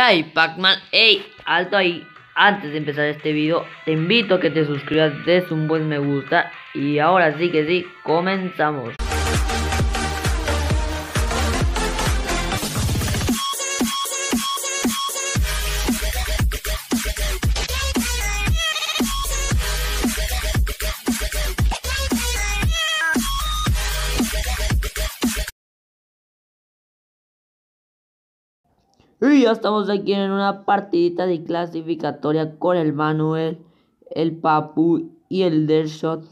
hay, Pac-Man? ¡Ey! Alto ahí. Antes de empezar este video, te invito a que te suscribas, des un buen me gusta. Y ahora sí que sí, comenzamos. Y ya estamos aquí en una partidita de clasificatoria con el Manuel, el Papu y el Dershot.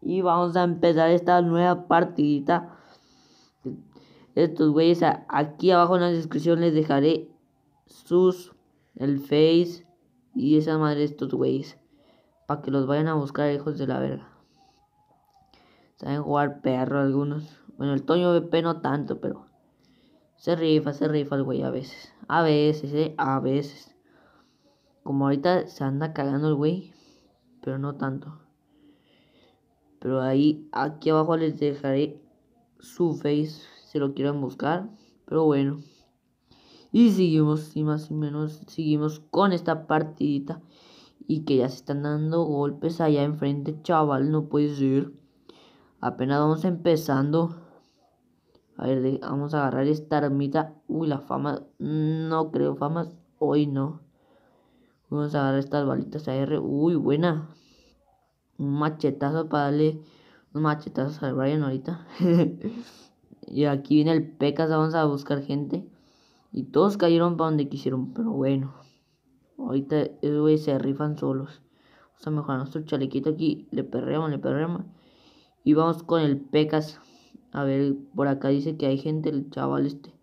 Y vamos a empezar esta nueva partidita. Estos güeyes, aquí abajo en la descripción les dejaré sus, el Face y esa madre estos güeyes. Para que los vayan a buscar, hijos de la verga. Saben jugar perro algunos. Bueno, el Toño BP no tanto, pero... Se rifa, se rifa el güey a veces. A veces, eh, a veces. Como ahorita se anda cagando el güey, pero no tanto. Pero ahí, aquí abajo les dejaré su face, se lo quieren buscar. Pero bueno. Y seguimos, y más y menos, seguimos con esta partidita. Y que ya se están dando golpes allá enfrente, chaval, no puede ir. Apenas vamos empezando. A ver, vamos a agarrar esta ermita. Uy, la fama No creo famas. Hoy no. Vamos a agarrar estas balitas AR. Uy, buena. Un machetazo para darle un machetazo a Brian ahorita. y aquí viene el Pecas. Vamos a buscar gente. Y todos cayeron para donde quisieron. Pero bueno. Ahorita se rifan solos. Vamos a mejorar nuestro chalequito aquí. Le perreamos, le perreamos. Y vamos con el Pecas. A ver, por acá dice que hay gente, el chaval este.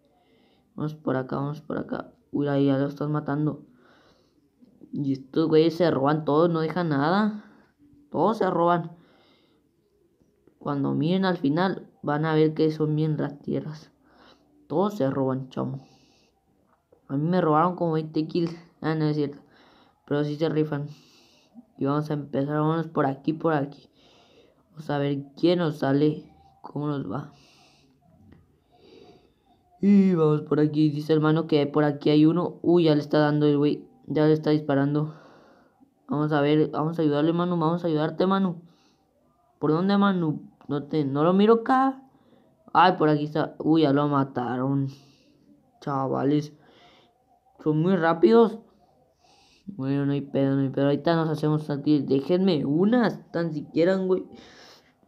Vamos por acá, vamos por acá. Uy, ahí ya lo están matando. Y estos güeyes se roban todos, no dejan nada. Todos se roban. Cuando miren al final, van a ver que son bien tierras Todos se roban, chamo. A mí me robaron como 20 kills. Ah, no es cierto. Pero sí se rifan. Y vamos a empezar, vamos por aquí, por aquí. Vamos a ver quién nos sale cómo nos va. Y vamos por aquí. Dice hermano que por aquí hay uno. Uy, ya le está dando el güey. Ya le está disparando. Vamos a ver. Vamos a ayudarle, Manu. Vamos a ayudarte, Manu. ¿Por dónde, Manu? No, te, no lo miro acá. Ay, por aquí está. Uy, ya lo mataron. Chavales. Son muy rápidos. Bueno, no hay pedo, no hay pedo. Ahorita nos hacemos sentir. Déjenme unas, tan siquiera, güey.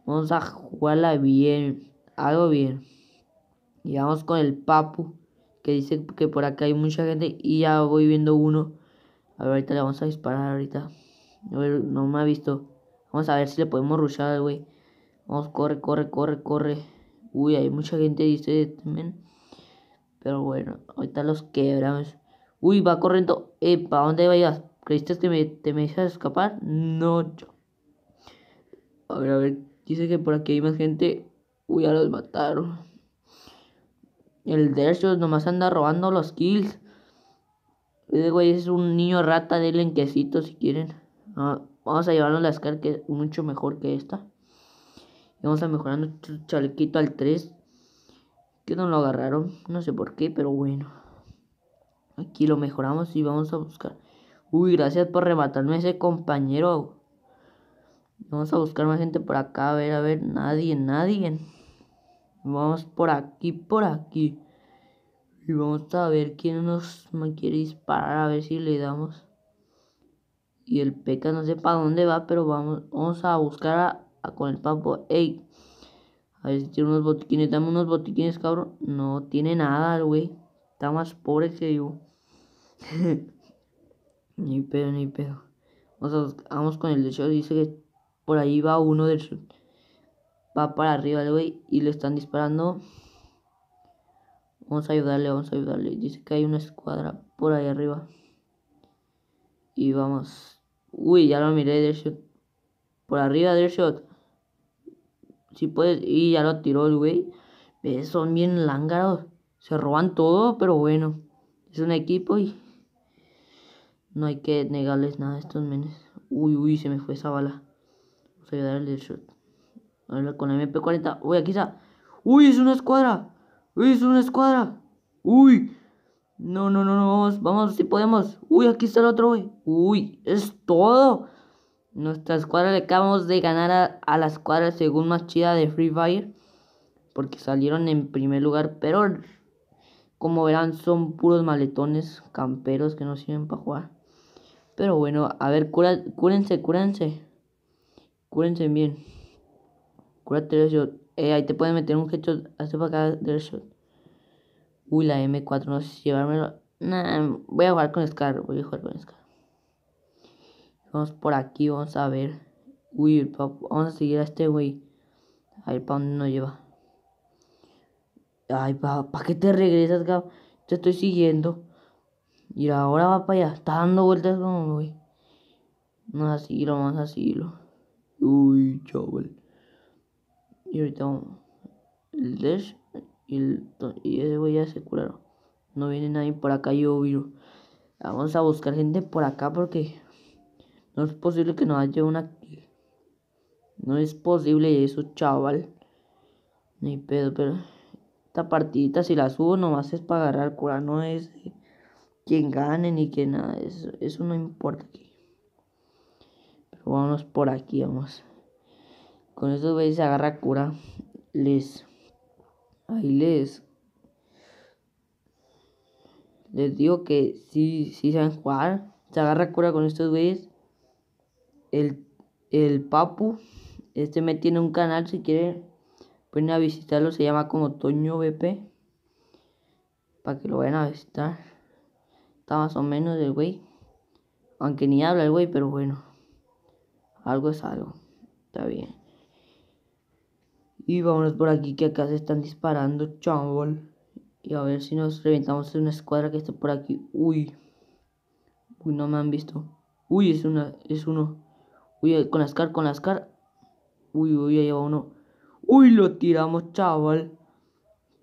Vamos a jugarla bien. Hago bien. Y vamos con el Papu. Que dice que por acá hay mucha gente. Y ya voy viendo uno. A ver, ahorita le vamos a disparar ahorita. no me ha visto. Vamos a ver si le podemos rushar, güey. Vamos, corre, corre, corre, corre. Uy, hay mucha gente, dice también. Pero bueno, ahorita los quebramos. Uy, va corriendo. Epa, ¿a dónde vayas? ¿Creíste que me, te me ibas escapar? No, yo. A ver, a ver, Dice que por aquí hay más gente. Uy, ya los mataron. El Dershot nomás anda robando los kills. Ese güey es un niño rata, de en si quieren. Ah, vamos a llevarnos la SCAR que es mucho mejor que esta. vamos a mejorar nuestro chalequito al 3. Que no lo agarraron, no sé por qué, pero bueno. Aquí lo mejoramos y vamos a buscar. Uy, gracias por rematarme ese compañero. Vamos a buscar más gente por acá. A ver, a ver. Nadie, nadie. Vamos por aquí, por aquí. Y vamos a ver quién nos quiere disparar. A ver si le damos. Y el peca no sé para dónde va, pero vamos, vamos a buscar a, con el papo. Ey. A ver si tiene unos botiquines. Dame unos botiquines, cabrón. No tiene nada, güey. Está más pobre que yo. ni pedo, ni pedo. Vamos, con el deseo Dice que por ahí va uno del Va para arriba el güey y le están disparando. Vamos a ayudarle, vamos a ayudarle. Dice que hay una escuadra por ahí arriba. Y vamos. Uy, ya lo miré, shot Por arriba, shot Si puedes. Y ya lo tiró el güey. Son bien lángaros. Se roban todo, pero bueno. Es un equipo y. No hay que negarles nada a estos menes. Uy, uy, se me fue esa bala con la MP40. Uy, aquí está. Uy, es una escuadra. Uy, es una escuadra. Uy. No, no, no, no, vamos, vamos, si podemos. Uy, aquí está el otro, Uy, es todo. Nuestra escuadra le acabamos de ganar a, la escuadra según más chida de Free Fire. Porque salieron en primer lugar, pero como verán son puros maletones camperos que no sirven para jugar. Pero bueno, a ver, cura, cúrense, cúrense. Cúrense bien. Cúrate el shot. Eh, ahí te pueden meter un headshot. Hazte para acá del shot. Uy, la M4. No sé si llevármelo. Nah, voy a jugar con Scar. Voy a jugar con Scar. Vamos por aquí. Vamos a ver. Uy, vamos a seguir a este güey. A ver para dónde nos lleva. Ay, ¿para pa qué te regresas, cabrón? Te estoy siguiendo. Y ahora va para allá. Está dando vueltas como, güey. Vamos a seguirlo, vamos a seguirlo. Uy, chaval. Y ahorita El Dash y, el, y ese güey ya se curaron. No viene nadie por acá, yo viro. Vamos a buscar gente por acá porque no es posible que nos haya una. No es posible eso, chaval. Ni pedo, pero. Esta partidita, si la subo, nomás es para agarrar cura. No es quien gane ni que nada. Eso, eso no importa aquí. Vámonos por aquí, vamos. Con estos güeyes se agarra cura. Les. Ahí les. Les digo que sí, sí saben jugar. Se agarra cura con estos güeyes. El, el Papu. Este me tiene un canal si quieren. Pueden a visitarlo. Se llama como Toño BP. Para que lo vayan a visitar. Está más o menos el güey. Aunque ni habla el güey, pero bueno. Algo es algo. Está bien. Y vámonos por aquí que acá se están disparando, Chaval Y a ver si nos reventamos en una escuadra que está por aquí. Uy. Uy, no me han visto. Uy, es una, es uno. Uy, con las con las car. Uy, uy, ahí va uno. Uy, lo tiramos, chaval.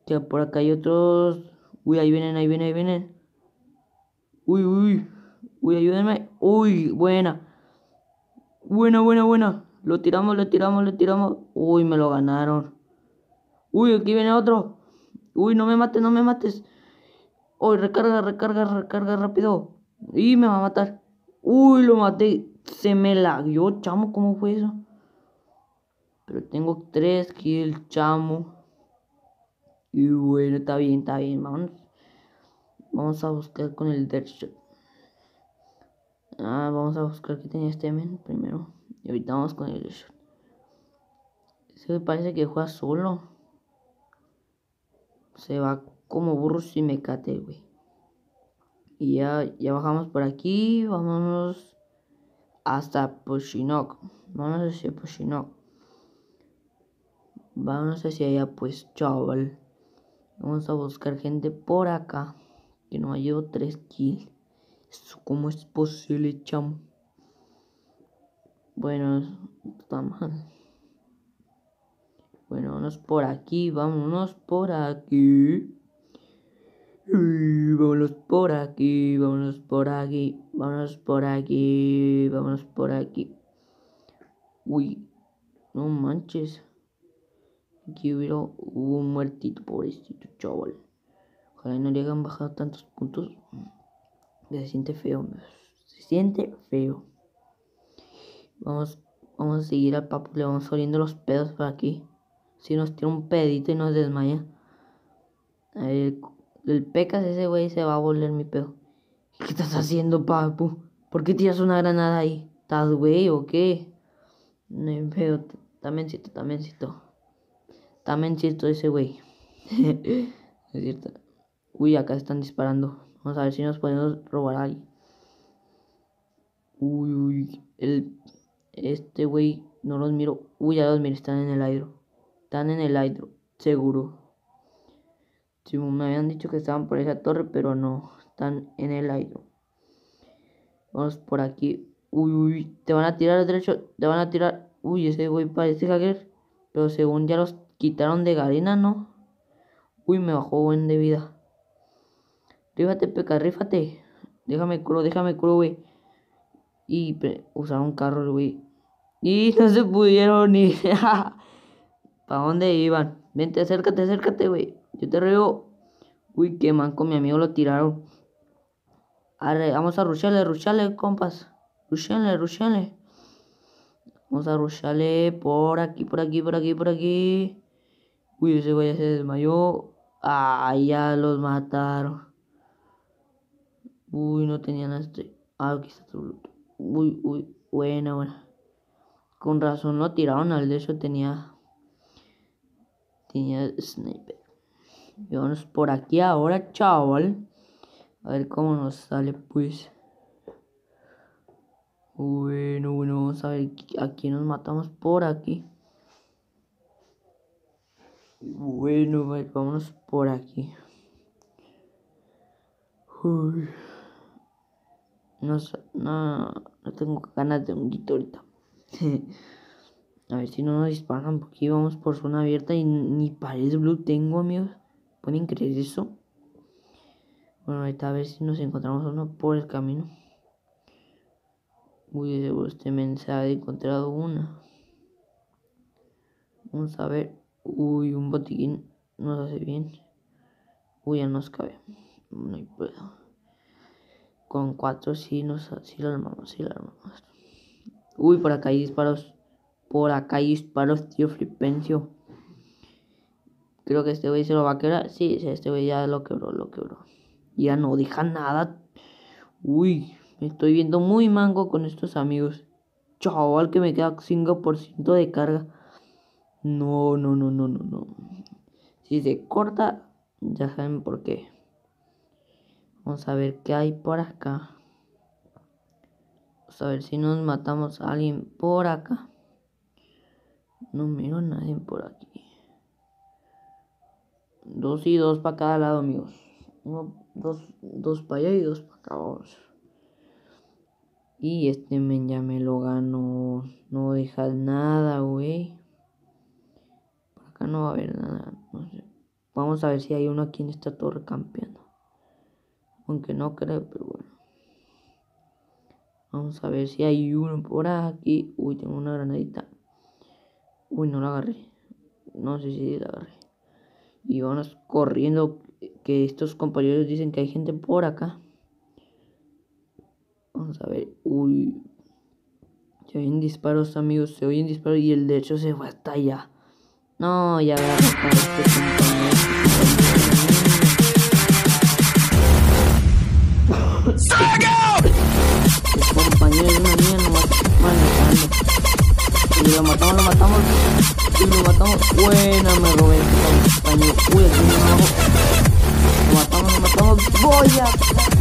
Ya por acá hay otros. Uy, ahí vienen, ahí vienen, ahí vienen. Uy, uy. Uy, ayúdenme. Uy, buena. Buena, buena, buena. Lo tiramos, lo tiramos, lo tiramos. Uy, me lo ganaron. Uy, aquí viene otro. Uy, no me mates, no me mates. Uy, recarga, recarga, recarga rápido. Y me va a matar. Uy, lo maté. Se me lagueó, chamo. ¿Cómo fue eso? Pero tengo tres kills, chamo. Y bueno, está bien, está bien. Vamos. Vamos a buscar con el Deadshot. Ah, vamos a buscar que tenía este men primero. Y ahorita vamos con el shot. Se me parece que juega solo. Se va como burro y cate, güey. Y ya, bajamos por aquí. Vámonos hasta Pushinok. Vámonos hacia Pushinok. Vámonos si allá, pues, chaval. Vamos a buscar gente por acá. Que ha llevo 3 kills cómo es posible, chamo? Bueno, está mal. Bueno, vámonos por aquí, vámonos por aquí. vámonos por aquí, vámonos por aquí, vámonos por aquí, vámonos por aquí. Uy, no manches. Aquí hubo un muertito, pobrecito chaval. Ojalá no le hayan bajado tantos puntos se siente feo, se siente feo. Vamos, vamos a seguir al papu, le vamos oliendo los pedos por aquí. Si nos tira un pedito y nos desmaya. El, pecas ese güey se va a volver mi pedo. ¿Qué estás haciendo, papu? ¿Por qué tiras una granada ahí? ¿Estás güey o qué? No veo, también siento, también siento También siento ese güey. Uy, acá están disparando. Vamos a ver si nos podemos robar ahí. Uy, uy. este güey no los miro. Uy, ya los miro. Están en el aire. Están en el aire. Seguro. Si sí, me habían dicho que estaban por esa torre, pero no. Están en el aire. Vamos por aquí. Uy, uy. Te van a tirar derecho. Te van a tirar. Uy, ese güey parece hacker. Pero según ya los quitaron de galena, ¿no? Uy, me bajó buen de vida. Rífate, peca, rífate. Déjame cru, déjame cru, güey. Y usaron carros, güey. Y no se pudieron ir. ¿Para dónde iban? Vente, acércate, acércate, güey. Yo te reo. Uy, qué manco, mi amigo lo tiraron. vamos a rusharle, rusharle, compas. Rusharle, rusharle. Vamos a rusharle por aquí, por aquí, por aquí, por aquí. Uy, ese güey ya se desmayó. Ah, ya los mataron. Uy, no tenía nada. Este, ah, aquí está todo. Uy, uy, buena, buena. Con razón lo tiraron al de eso. Tenía. Tenía sniper. Vámonos vamos por aquí ahora, chaval. A ver cómo nos sale, pues. Bueno, bueno, vamos a ver Aquí nos matamos por aquí. Bueno, vámonos por aquí. Uy. No, no, no tengo ganas de un guito ahorita. a ver si no nos disparan porque íbamos por zona abierta y ni pared blue tengo, amigos. ¿Pueden creer eso? Bueno, ahorita a ver si nos encontramos uno por el camino. Uy, seguro este ha encontrado una. Vamos a ver. Uy, un botiquín nos hace bien. Uy, ya nos cabe. No hay puedo. Con cuatro sí, nos, sí lo armamos, sí lo armamos. Uy, por acá hay disparos. Por acá hay disparos, tío Flipencio. Creo que este güey se lo va a quebrar. Sí, este güey ya lo quebró, lo quebró. Ya no deja nada. Uy, me estoy viendo muy mango con estos amigos. Chaval, que me queda 5% de carga. No, no, no, no, no, no. Si se corta, ya saben por qué. Vamos a ver qué hay por acá. Vamos a ver si nos matamos a alguien por acá. No miro nadie por aquí. Dos y dos para cada lado, amigos. dos, dos para allá y dos para acá. Y este men ya me lo ganó. No deja nada, güey. Por acá no va a haber nada. Vamos a ver si hay uno aquí en esta torre campeando. Aunque no creo, pero bueno. Vamos a ver si hay uno por aquí. Uy, tengo una granadita. Uy, no la agarré. No sé si la agarré. Y vamos corriendo. Que estos compañeros dicen que hay gente por acá. Vamos a ver. Uy. Se oyen disparos, amigos. Se oyen disparos. Y el de hecho se fue hasta allá. No, ya va Venga, matamos, lo matamos. lo matamos. me Uy, Lo matamos, matamos. Voy